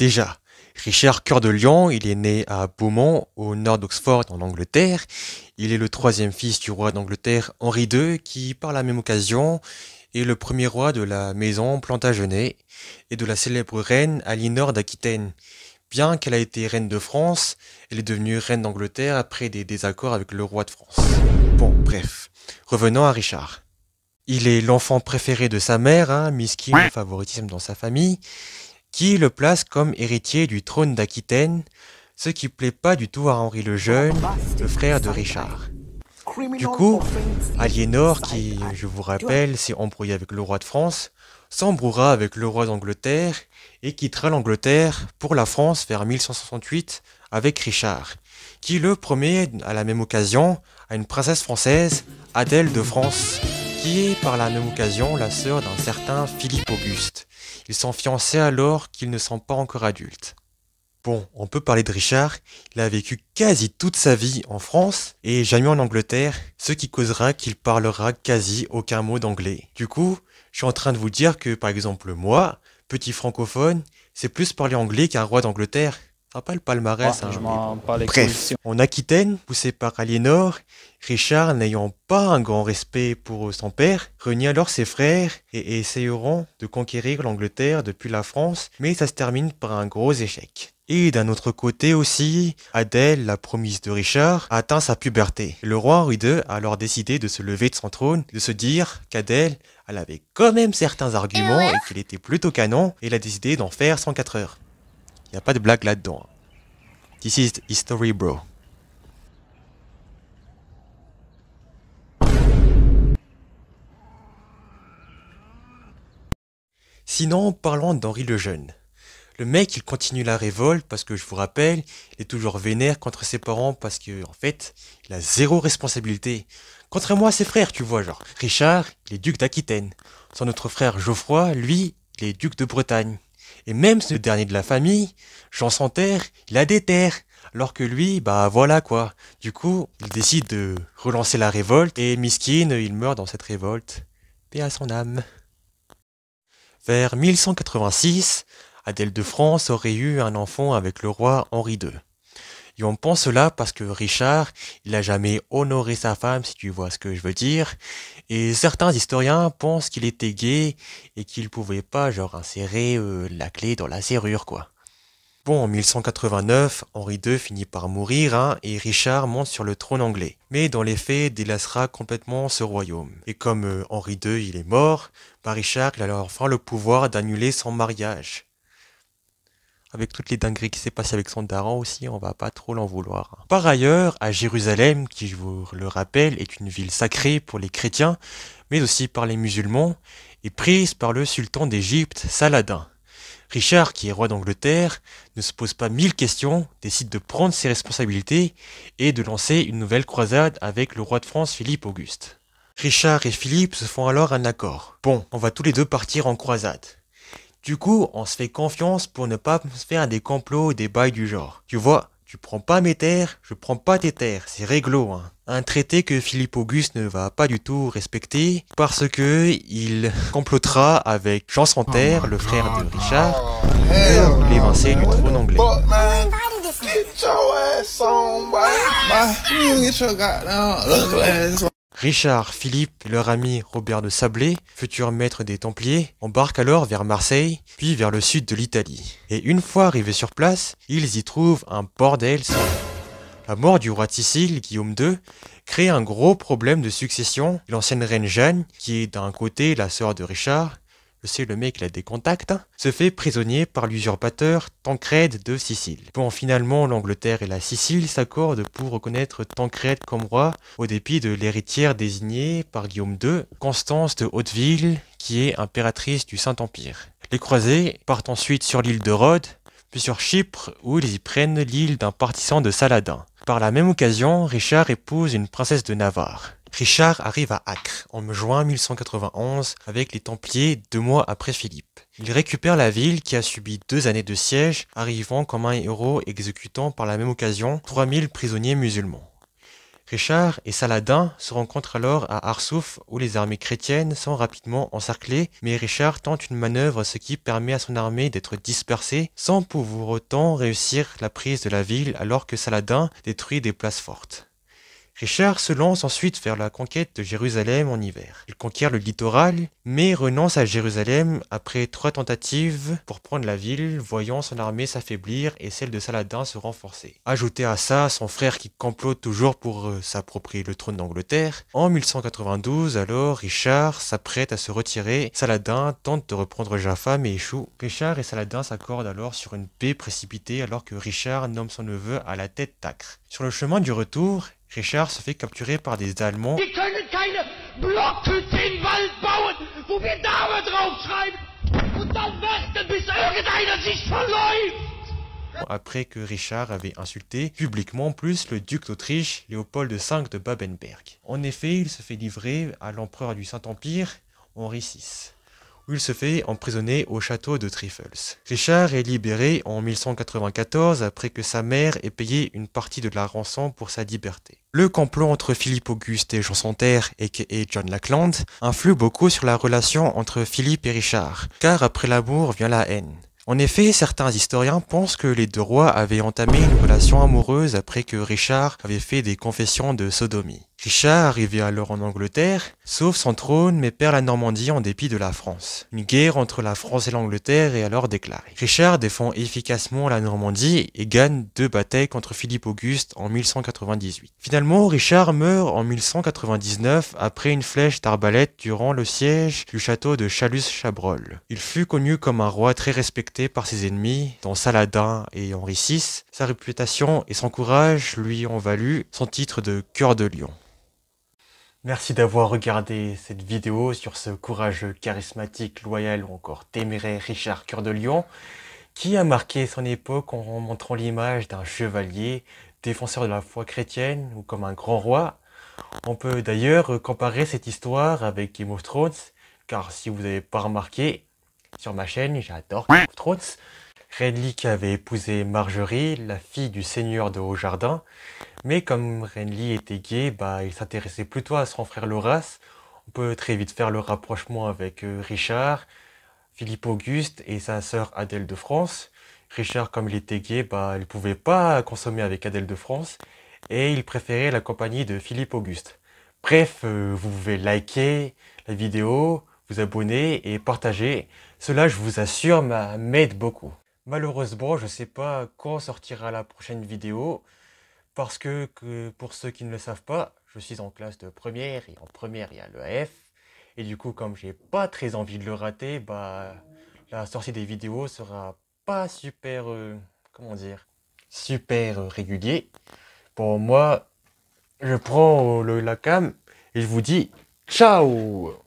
déjà. Richard Cœur de Lion, il est né à Beaumont, au nord d'Oxford, en Angleterre. Il est le troisième fils du roi d'Angleterre Henri II, qui, par la même occasion, est le premier roi de la maison Plantagenet et de la célèbre reine Alinor d'Aquitaine. Bien qu'elle ait été reine de France, elle est devenue reine d'Angleterre après des désaccords avec le roi de France. Bon, bref. Revenons à Richard. Il est l'enfant préféré de sa mère, hein, au favoritisme dans sa famille qui le place comme héritier du trône d'Aquitaine, ce qui plaît pas du tout à Henri le Jeune, le frère de Richard. Du coup, Aliénor, qui, je vous rappelle, s'est embrouillé avec le roi de France, s'embrouillera avec le roi d'Angleterre et quittera l'Angleterre pour la France vers 1168 avec Richard, qui le promet à la même occasion à une princesse française, Adèle de France, qui est par la même occasion la sœur d'un certain Philippe Auguste. Ils sont fiancés alors qu'ils ne sont pas encore adultes. Bon, on peut parler de Richard, il a vécu quasi toute sa vie en France et jamais en Angleterre, ce qui causera qu'il parlera quasi aucun mot d'anglais. Du coup, je suis en train de vous dire que par exemple moi, petit francophone, c'est plus parler anglais qu'un roi d'Angleterre pas le palmarès. hein, en Aquitaine, poussé par Aliénor, Richard, n'ayant pas un grand respect pour son père, renie alors ses frères et, essayeront de conquérir l'Angleterre depuis la France, mais ça se termine par un gros échec. Et d'un autre côté aussi, Adèle, la promise de Richard, atteint sa puberté. Le roi Henri II a alors décidé de se lever de son trône, de se dire qu'Adèle, elle avait quand même certains arguments eh et qu'il était plutôt canon, et il a décidé d'en faire 104 heures. Il a pas de blague là-dedans. Hein. This is history, bro. Sinon, parlons d'Henri le Jeune. Le mec, il continue la révolte parce que, je vous rappelle, il est toujours vénère contre ses parents parce que, en fait, il a zéro responsabilité. Contrairement à ses frères, tu vois, genre Richard, il est duc d'Aquitaine. Son autre frère Geoffroy, lui, il est duc de Bretagne. Et même ce dernier de la famille, Jean Santerre, il a des terres. Alors que lui, bah voilà quoi. Du coup, il décide de relancer la révolte et miskine, il meurt dans cette révolte. Paix à son âme. Vers 1186, Adèle de France aurait eu un enfant avec le roi Henri II. Et on pense cela parce que Richard, il n'a jamais honoré sa femme, si tu vois ce que je veux dire. Et certains historiens pensent qu'il était gay et qu'il pouvait pas, genre, insérer euh, la clé dans la serrure, quoi. Bon, en 1189, Henri II finit par mourir hein, et Richard monte sur le trône anglais. Mais dans les faits, délassera complètement ce royaume. Et comme euh, Henri II il est mort, par bah, Richard il a enfin le pouvoir d'annuler son mariage avec toutes les dingueries qui s'est passées avec son daron aussi, on va pas trop l'en vouloir. Hein. Par ailleurs, à Jérusalem, qui je vous le rappelle est une ville sacrée pour les chrétiens, mais aussi par les musulmans, est prise par le sultan d'Égypte, Saladin. Richard, qui est roi d'Angleterre, ne se pose pas mille questions, décide de prendre ses responsabilités et de lancer une nouvelle croisade avec le roi de France Philippe Auguste. Richard et Philippe se font alors un accord. Bon, on va tous les deux partir en croisade. Du coup, on se fait confiance pour ne pas se faire des complots des bails du genre. Tu vois, tu prends pas mes terres, je prends pas tes terres, c'est réglo, hein. Un traité que Philippe Auguste ne va pas du tout respecter parce que il complotera avec Jean Santerre, le frère de Richard, pour ben, du trône anglais. Richard Philippe, leur ami Robert de Sablé, futur maître des Templiers, embarquent alors vers Marseille, puis vers le sud de l'Italie. Et une fois arrivés sur place, ils y trouvent un bordel la mort du roi de Sicile, Guillaume II, crée un gros problème de succession. L'ancienne reine Jeanne, qui est d'un côté la sœur de Richard, sais le mec, la hein, se fait prisonnier par l'usurpateur Tancrède de Sicile. Bon, finalement, l'Angleterre et la Sicile s'accordent pour reconnaître Tancrède comme roi, au dépit de l'héritière désignée par Guillaume II, Constance de Hauteville, qui est impératrice du Saint-Empire. Les croisés partent ensuite sur l'île de Rhodes, puis sur Chypre, où ils y prennent l'île d'un partisan de Saladin. Par la même occasion, Richard épouse une princesse de Navarre. Richard arrive à Acre en juin 1191 avec les Templiers deux mois après Philippe. Il récupère la ville qui a subi deux années de siège, arrivant comme un héros exécutant par la même occasion 3000 prisonniers musulmans. Richard et Saladin se rencontrent alors à Arsouf où les armées chrétiennes sont rapidement encerclées, mais Richard tente une manœuvre ce qui permet à son armée d'être dispersée sans pour autant réussir la prise de la ville alors que Saladin détruit des places fortes. Richard se lance ensuite vers la conquête de Jérusalem en hiver. Il conquiert le littoral, mais renonce à Jérusalem après trois tentatives pour prendre la ville, voyant son armée s'affaiblir et celle de Saladin se renforcer. Ajouté à ça son frère qui complote toujours pour euh, s'approprier le trône d'Angleterre. En 1192, alors, Richard s'apprête à se retirer. Saladin tente de reprendre Jaffa mais échoue. Richard et Saladin s'accordent alors sur une paix précipitée alors que Richard nomme son neveu à la tête d'Acre. Sur le chemin du retour, Richard se fait capturer par des Allemands. Après que Richard avait insulté publiquement plus le duc d'Autriche, Léopold V de Babenberg. En effet, il se fait livrer à l'empereur du Saint-Empire, Henri VI il se fait emprisonner au château de Trifels. Richard est libéré en 1194 après que sa mère ait payé une partie de la rançon pour sa liberté. Le complot entre Philippe Auguste et Jean Santerre et John Lackland influe beaucoup sur la relation entre Philippe et Richard, car après l'amour vient la haine. En effet, certains historiens pensent que les deux rois avaient entamé une relation amoureuse après que Richard avait fait des confessions de sodomie. Richard, arrivé alors en Angleterre, sauve son trône mais perd la Normandie en dépit de la France. Une guerre entre la France et l'Angleterre est alors déclarée. Richard défend efficacement la Normandie et gagne deux batailles contre Philippe Auguste en 1198. Finalement, Richard meurt en 1199 après une flèche d'arbalète durant le siège du château de Chalus-Chabrol. Il fut connu comme un roi très respecté par ses ennemis, dont Saladin et Henri VI. Sa réputation et son courage lui ont valu son titre de cœur de lion. Merci d'avoir regardé cette vidéo sur ce courageux, charismatique, loyal ou encore téméraire Richard Cœur de Lion, qui a marqué son époque en montrant l'image d'un chevalier, défenseur de la foi chrétienne ou comme un grand roi. On peut d'ailleurs comparer cette histoire avec Game of Thrones, car si vous n'avez pas remarqué, sur ma chaîne, j'adore Game of Thrones, Renly qui avait épousé Marjorie, la fille du seigneur de Haut-Jardin. mais comme Renly était gay, bah, il s'intéressait plutôt à son frère Loras. On peut très vite faire le rapprochement avec euh, Richard, Philippe Auguste et sa sœur Adèle de France. Richard, comme il était gay, bah, il ne pouvait pas consommer avec Adèle de France et il préférait la compagnie de Philippe Auguste. Bref, euh, vous pouvez liker la vidéo, vous abonner et partager. Cela, je vous assure, m'aide beaucoup. Malheureusement, je ne sais pas quand sortira la prochaine vidéo, parce que, pour ceux qui ne le savent pas, je suis en classe de première, et en première, il y a le l'EAF. Et du coup, comme j'ai pas très envie de le rater, bah, la sortie des vidéos sera pas super, euh, comment dire, super euh, régulier. Pour moi, je prends euh, la cam et je vous dis ciao